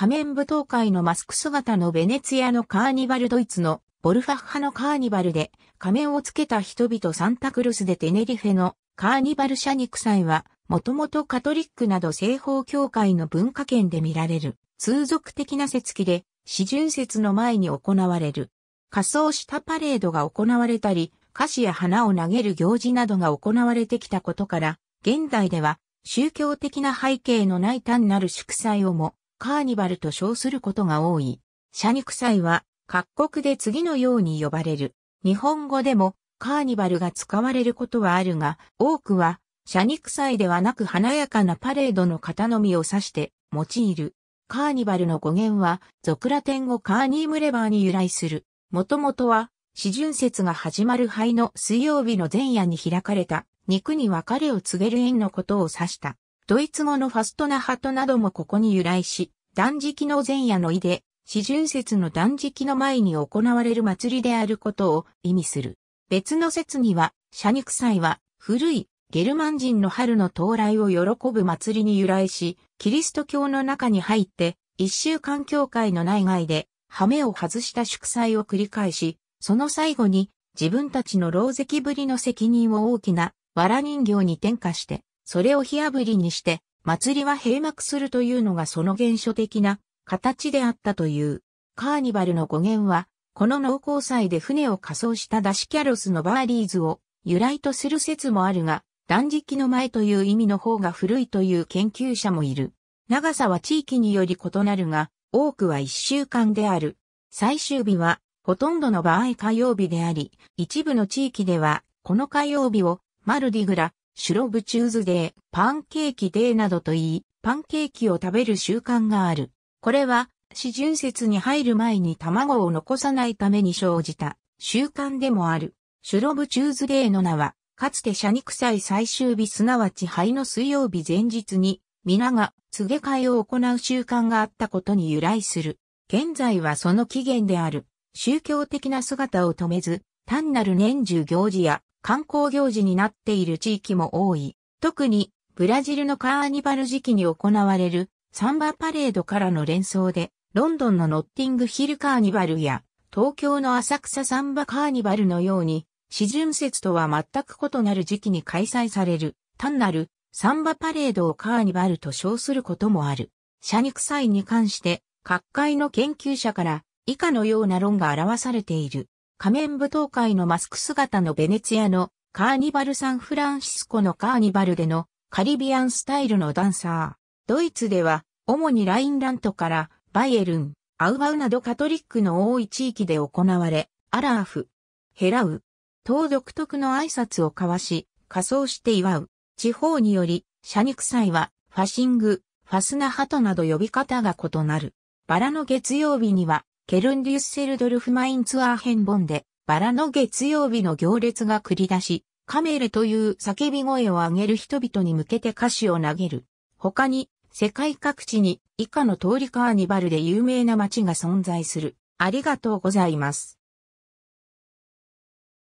仮面舞踏会のマスク姿のベネツィアのカーニバルドイツのボルファッハのカーニバルで仮面をつけた人々サンタクルスでテネリフェのカーニバル社肉祭はもともとカトリックなど西方教会の文化圏で見られる通俗的な節気で四巡節の前に行われる仮装したパレードが行われたり菓子や花を投げる行事などが行われてきたことから現代では宗教的な背景のない単なる祝祭をもカーニバルと称することが多い。謝肉祭は各国で次のように呼ばれる。日本語でもカーニバルが使われることはあるが、多くは謝肉祭ではなく華やかなパレードの型のみを指して用いる。カーニバルの語源は、俗ラテン語カーニームレバーに由来する。もともとは、四巡節が始まる灰の水曜日の前夜に開かれた、肉に別れを告げる縁のことを指した。ドイツ語のファストナハトなどもここに由来し、断食の前夜の意で、四旬節の断食の前に行われる祭りであることを意味する。別の説には、社肉祭は古いゲルマン人の春の到来を喜ぶ祭りに由来し、キリスト教の中に入って、一週間教会の内外で、羽目を外した祝祭を繰り返し、その最後に自分たちの牢石ぶりの責任を大きな藁人形に転嫁して、それを火炙りにして、祭りは閉幕するというのがその原初的な形であったという。カーニバルの語源は、この農耕祭で船を仮装したダシキャロスのバーリーズを由来とする説もあるが、断食の前という意味の方が古いという研究者もいる。長さは地域により異なるが、多くは1週間である。最終日は、ほとんどの場合火曜日であり、一部の地域では、この火曜日を、マルディグラ、シュロブチューズデー、パンケーキデーなどと言い、パンケーキを食べる習慣がある。これは、四旬節に入る前に卵を残さないために生じた習慣でもある。シュロブチューズデーの名は、かつて社肉祭最終日すなわち灰の水曜日前日に、皆が告げ替えを行う習慣があったことに由来する。現在はその起源である、宗教的な姿を止めず、単なる年中行事や観光行事になっている地域も多い。特に、ブラジルのカーニバル時期に行われるサンバパレードからの連想で、ロンドンのノッティングヒルカーニバルや、東京の浅草サンバカーニバルのように、四巡節とは全く異なる時期に開催される、単なるサンバパレードをカーニバルと称することもある。社肉祭に関して、各界の研究者から以下のような論が表されている。仮面舞踏会のマスク姿のベネツィアのカーニバルサンフランシスコのカーニバルでのカリビアンスタイルのダンサー。ドイツでは主にラインラントからバイエルン、アウバウなどカトリックの多い地域で行われ、アラーフ、ヘラウ、等独特の挨拶を交わし、仮装して祝う。地方により、社肉祭はファシング、ファスナハトなど呼び方が異なる。バラの月曜日にはケルンデュッセルドルフマインツアー編本で、バラの月曜日の行列が繰り出し、カメルという叫び声を上げる人々に向けて歌詞を投げる。他に、世界各地に以下の通りカーニバルで有名な街が存在する。ありがとうございます。